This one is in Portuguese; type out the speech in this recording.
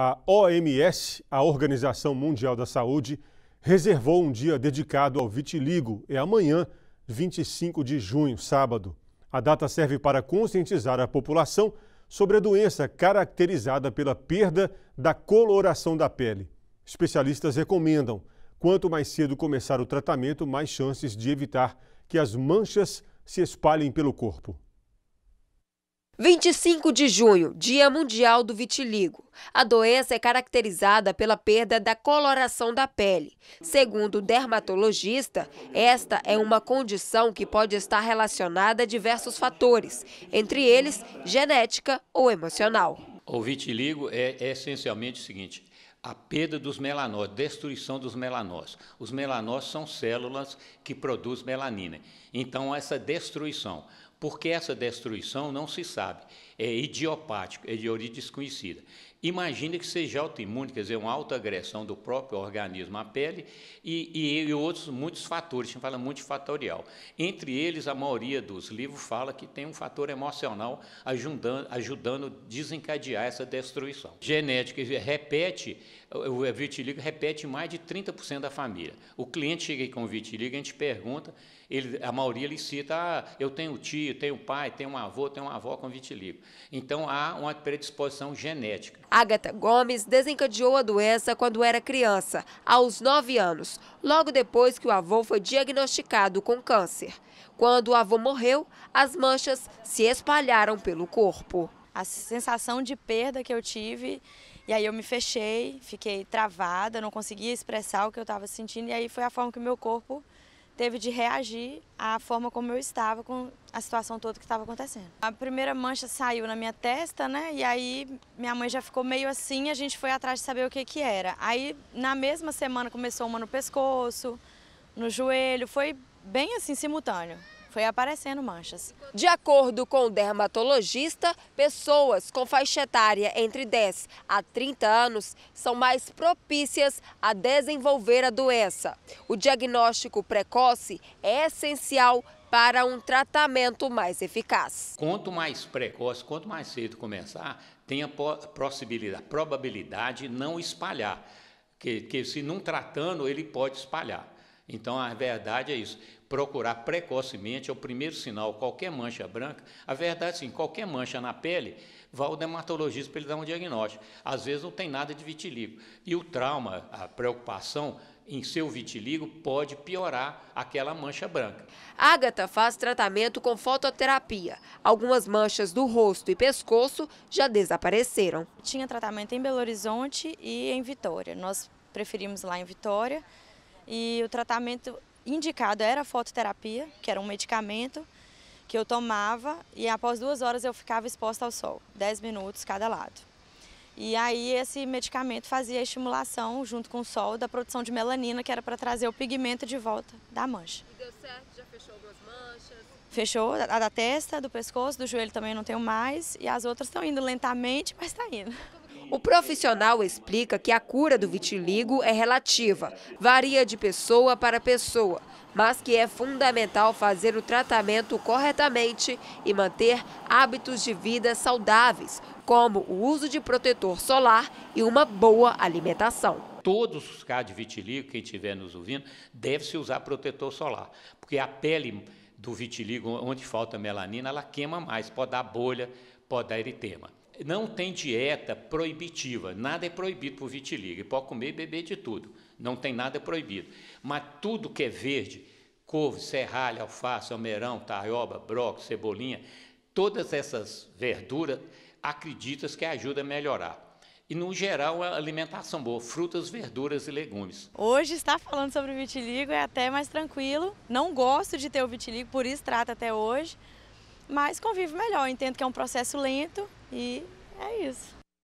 a OMS, a Organização Mundial da Saúde, reservou um dia dedicado ao vitiligo. É amanhã, 25 de junho, sábado. A data serve para conscientizar a população sobre a doença caracterizada pela perda da coloração da pele. Especialistas recomendam: quanto mais cedo começar o tratamento, mais chances de evitar que as manchas se espalhem pelo corpo. 25 de junho, Dia Mundial do Vitiligo. A doença é caracterizada pela perda da coloração da pele. Segundo o dermatologista, esta é uma condição que pode estar relacionada a diversos fatores, entre eles genética ou emocional. O vitiligo é, é essencialmente o seguinte: a perda dos melanócitos, destruição dos melanócitos. Os melanócitos são células que produzem melanina. Então, essa destruição, porque essa destruição não se sabe, é idiopático, é de origem desconhecida. Imagina que seja autoimune, quer dizer, uma autoagressão do próprio organismo à pele e, e, e outros muitos fatores, a gente fala multifatorial. Entre eles, a maioria dos livros fala que tem um fator emocional ajudando, a desencadear essa destruição. Genética, repete, o vitiligo repete mais de 30% da família. O cliente chega aí com vitiligo, a gente pergunta, ele, a maioria ele cita, ah, eu tenho tio, tio, tem o pai, tem um avô, tem uma avó com vitiligo. Então há uma predisposição genética. Agatha Gomes desencadeou a doença quando era criança, aos 9 anos, logo depois que o avô foi diagnosticado com câncer. Quando o avô morreu, as manchas se espalharam pelo corpo. A sensação de perda que eu tive e aí eu me fechei, fiquei travada, não conseguia expressar o que eu estava sentindo. E aí foi a forma que o meu corpo teve de reagir à forma como eu estava com a situação toda que estava acontecendo. A primeira mancha saiu na minha testa, né? E aí minha mãe já ficou meio assim, a gente foi atrás de saber o que que era. Aí na mesma semana começou uma no pescoço, no joelho, foi bem assim simultâneo foi aparecendo manchas. De acordo com o dermatologista, pessoas com faixa etária entre 10 a 30 anos são mais propícias a desenvolver a doença. O diagnóstico precoce é essencial para um tratamento mais eficaz. Quanto mais precoce, quanto mais cedo começar, tem a possibilidade, probabilidade de não espalhar, Porque que se não tratando ele pode espalhar. Então, a verdade é isso. Procurar precocemente é o primeiro sinal, qualquer mancha branca. A verdade, é sim, qualquer mancha na pele, vá ao dermatologista para ele dar um diagnóstico. Às vezes não tem nada de vitiligo. E o trauma, a preocupação em seu vitiligo pode piorar aquela mancha branca. Ágata faz tratamento com fototerapia. Algumas manchas do rosto e pescoço já desapareceram. Tinha tratamento em Belo Horizonte e em Vitória. Nós preferimos lá em Vitória. E o tratamento indicado era a fototerapia, que era um medicamento que eu tomava e após duas horas eu ficava exposta ao sol, 10 minutos cada lado. E aí esse medicamento fazia a estimulação junto com o sol da produção de melanina, que era para trazer o pigmento de volta da mancha. E deu certo? Já fechou algumas manchas? Fechou, a da testa, do pescoço, do joelho também não tenho mais e as outras estão indo lentamente, mas está indo. O profissional explica que a cura do vitiligo é relativa, varia de pessoa para pessoa, mas que é fundamental fazer o tratamento corretamente e manter hábitos de vida saudáveis, como o uso de protetor solar e uma boa alimentação todos os casos de vitiligo, quem estiver nos ouvindo, deve-se usar protetor solar, porque a pele do vitiligo, onde falta melanina, ela queima mais, pode dar bolha, pode dar eritema não tem dieta proibitiva, nada é proibido para o vitiligo, pode comer e beber de tudo, não tem nada proibido. Mas tudo que é verde, couve, serralha, alface, almeirão, taioba, brócolis, cebolinha, todas essas verduras, acreditas que ajuda a melhorar e, no geral, a alimentação boa, frutas, verduras e legumes. Hoje está falando sobre vitiligo, é até mais tranquilo. Não gosto de ter o vitiligo, por isso trata até hoje mas convivo melhor, entendo que é um processo lento e é isso.